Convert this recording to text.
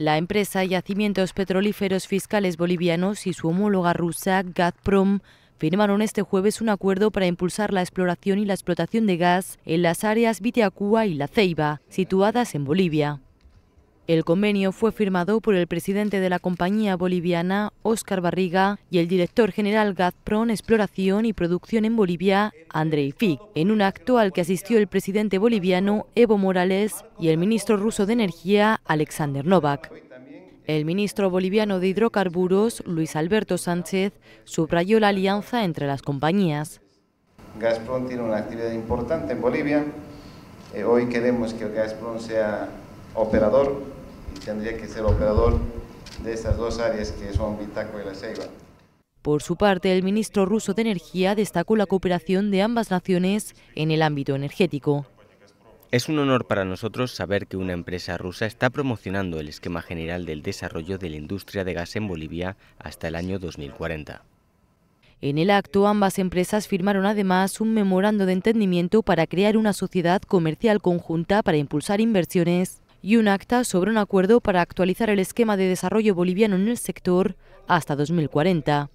La empresa Yacimientos Petrolíferos Fiscales Bolivianos y su homóloga rusa Gazprom firmaron este jueves un acuerdo para impulsar la exploración y la explotación de gas en las áreas Vitiacua y La Ceiba, situadas en Bolivia. El convenio fue firmado por el presidente de la compañía boliviana, Óscar Barriga, y el director general Gazprom Exploración y Producción en Bolivia, Andrei Fig, en un acto al que asistió el presidente boliviano, Evo Morales, y el ministro ruso de Energía, Alexander Novak. El ministro boliviano de Hidrocarburos, Luis Alberto Sánchez, subrayó la alianza entre las compañías. Gazprom tiene una actividad importante en Bolivia. Eh, hoy queremos que Gazprom sea operador y tendría que ser operador de estas dos áreas que son Bitaco y La Por su parte, el ministro ruso de Energía destacó la cooperación de ambas naciones en el ámbito energético. Es un honor para nosotros saber que una empresa rusa está promocionando el esquema general del desarrollo de la industria de gas en Bolivia hasta el año 2040. En el acto, ambas empresas firmaron además un memorando de entendimiento para crear una sociedad comercial conjunta para impulsar inversiones y un acta sobre un acuerdo para actualizar el esquema de desarrollo boliviano en el sector hasta 2040.